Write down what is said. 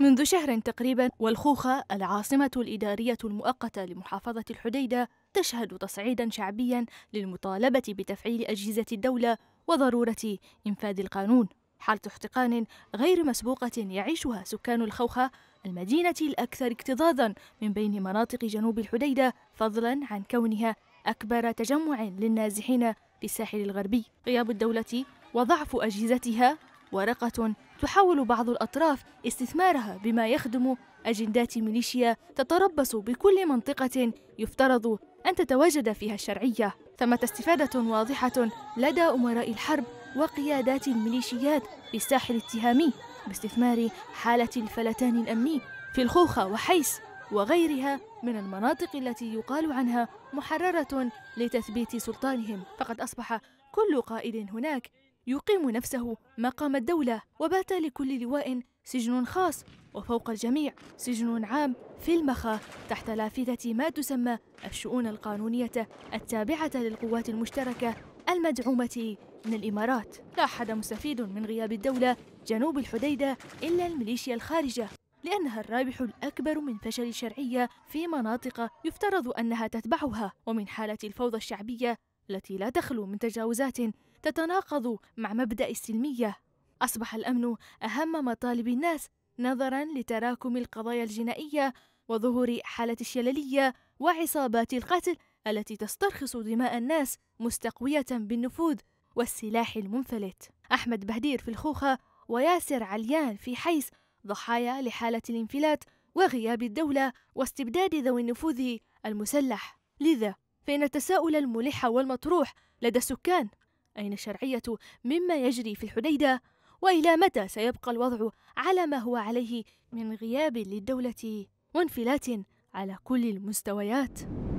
منذ شهر تقريبا والخوخة العاصمة الإدارية المؤقتة لمحافظة الحديدة تشهد تصعيدا شعبيا للمطالبة بتفعيل أجهزة الدولة وضرورة إنفاذ القانون حالة احتقان غير مسبوقة يعيشها سكان الخوخة المدينة الأكثر اكتظاظا من بين مناطق جنوب الحديدة فضلا عن كونها أكبر تجمع للنازحين في الساحل الغربي غياب الدولة وضعف أجهزتها ورقة تحاول بعض الأطراف استثمارها بما يخدم أجندات ميليشيا تتربص بكل منطقة يفترض أن تتواجد فيها الشرعية ثمة استفادة واضحة لدى أمراء الحرب وقيادات الميليشيات في الساحل الاتهامي باستثمار حالة الفلتان الأمني في الخوخة وحيس وغيرها من المناطق التي يقال عنها محررة لتثبيت سلطانهم فقد أصبح كل قائد هناك يقيم نفسه مقام الدولة وبات لكل لواء سجن خاص وفوق الجميع سجن عام في المخا تحت لافتة ما تسمى الشؤون القانونية التابعة للقوات المشتركة المدعومة من الإمارات لا أحد مستفيد من غياب الدولة جنوب الحديدة إلا الميليشيا الخارجة لأنها الرابح الأكبر من فشل الشرعية في مناطق يفترض أنها تتبعها ومن حالة الفوضى الشعبية التي لا تخلو من تجاوزات تتناقض مع مبدأ السلمية أصبح الأمن أهم مطالب الناس نظرا لتراكم القضايا الجنائية وظهور حالة الشللية وعصابات القتل التي تسترخص دماء الناس مستقوية بالنفوذ والسلاح المنفلت أحمد بهدير في الخوخة وياسر عليان في حيس ضحايا لحالة الانفلات وغياب الدولة واستبداد ذوي النفوذ المسلح لذا فإن التساؤل الملح والمطروح لدى السكان أين الشرعية مما يجري في الحديدة؟ وإلى متى سيبقى الوضع على ما هو عليه من غياب للدولة وانفلات على كل المستويات؟